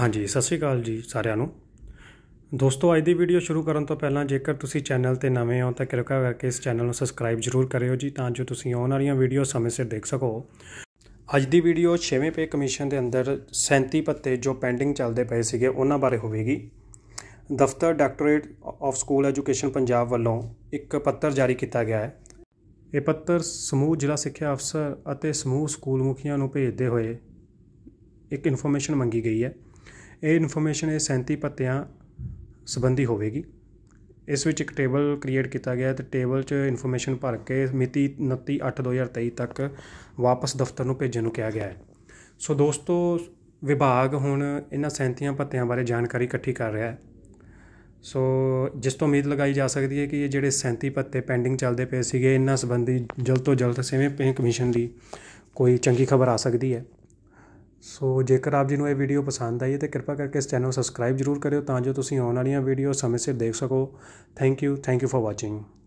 ਹਾਂਜੀ ਸਤਿ ਸ਼੍ਰੀ ਅਕਾਲ ਜੀ ਸਾਰਿਆਂ ਨੂੰ ਦੋਸਤੋ ਅੱਜ ਦੀ ਵੀਡੀਓ ਸ਼ੁਰੂ ਕਰਨ ਤੋਂ ਪਹਿਲਾਂ ਜੇਕਰ ਤੁਸੀਂ ਚੈਨਲ ਤੇ ਨਵੇਂ ਹੋ ਤਾਂ ਕਿਰਪਾ ਕਰਕੇ ਇਸ ਚੈਨਲ ਨੂੰ ਸਬਸਕ੍ਰਾਈਬ ਜ਼ਰੂਰ ਕਰਿਓ ਜੀ ਤਾਂ ਜੋ ਤੁਸੀਂ ਆਉਣ ਵਾਲੀਆਂ ਵੀਡੀਓ ਸਮੇਂ ਸਿਰ ਦੇਖ ਸਕੋ ਅੱਜ ਦੀ ਵੀਡੀਓ 6ਵੇਂ ਪੇ ਕਮਿਸ਼ਨ ਦੇ ਅੰਦਰ 37 ਪੱਤੇ ਜੋ ਪੈਂਡਿੰਗ ਚੱਲਦੇ ਪਏ ਸੀਗੇ ਉਹਨਾਂ ਬਾਰੇ ਹੋਵੇਗੀ ਦਫ਼ਤਰ directorate of school education Punjab ਵੱਲੋਂ ਇੱਕ ਪੱਤਰ ਜਾਰੀ ਕੀਤਾ ਗਿਆ ਹੈ ਇਹ ਪੱਤਰ ਸਮੂਹ ਜ਼ਿਲ੍ਹਾ ਸਿੱਖਿਆ ਅਫਸਰ ਅਤੇ ਸਮੂਹ ਸਕੂਲ ਮੁਖੀਆਂ ਨੂੰ ਭੇਜਦੇ ਹੋਏ ਇੱਕ ਇਨਫੋਰਮੇਸ਼ਨ ਮੰਗੀ ਗਈ ਹੈ ਇਹ ਇਨਫੋਰਮੇਸ਼ਨ ਇਹ 37 ਪੱਤਿਆਂ ਸੰਬੰਧੀ ਹੋਵੇਗੀ ਇਸ ਵਿੱਚ ਇੱਕ ਟੇਬਲ ਕ੍ਰੀਏਟ ਕੀਤਾ ਗਿਆ ਤੇ ਟੇਬਲ 'ਚ ਇਨਫੋਰਮੇਸ਼ਨ ਭਰ ਕੇ ਮਿਤੀ 29/8/2023 ਤੱਕ ਵਾਪਸ ਦਫ਼ਤਰ ਨੂੰ ਭੇਜਣ ਨੂੰ ਕਿਹਾ ਗਿਆ ਹੈ ਸੋ ਦੋਸਤੋ ਵਿਭਾਗ ਹੁਣ ਇਹਨਾਂ 37 ਪੱਤਿਆਂ ਬਾਰੇ ਜਾਣਕਾਰੀ ਇਕੱਠੀ ਕਰ ਰਿਹਾ ਹੈ ਸੋ ਜਿਸ ਤੋਂ ਉਮੀਦ ਲਗਾਈ ਜਾ ਸਕਦੀ ਹੈ ਕਿ ਇਹ ਜਿਹੜੇ 37 ਪੱਤੇ ਪੈਂਡਿੰਗ ਚੱਲਦੇ ਪਏ ਸੀਗੇ ਇਹਨਾਂ ਸੰਬੰਧੀ ਜਲਦ ਤੋਂ ਜਲਦ ਸੇਵੇਂ ਪੇ ਕਮਿਸ਼ਨ ਦੀ ਕੋਈ ਚੰਗੀ ਖਬਰ ਆ ਸਕਦੀ ਹੈ ਸੋ ਜੇਕਰ ਆਪ ਜੀ ਨੂੰ ਇਹ ਵੀਡੀਓ ਪਸੰਦ ਆਈ ਹੈ ਤਾਂ ਕਿਰਪਾ ਕਰਕੇ ਇਸ ਚੈਨਲ ਨੂੰ ਸਬਸਕ੍ਰਾਈਬ ਜ਼ਰੂਰ ਕਰਿਓ ਤਾਂ ਜੋ ਤੁਸੀਂ ਆਉਣ ਵਾਲੀਆਂ ਵੀਡੀਓ ਸਮੇਂ ਸਿਰ ਦੇਖ ਸਕੋ thank you thank you for watching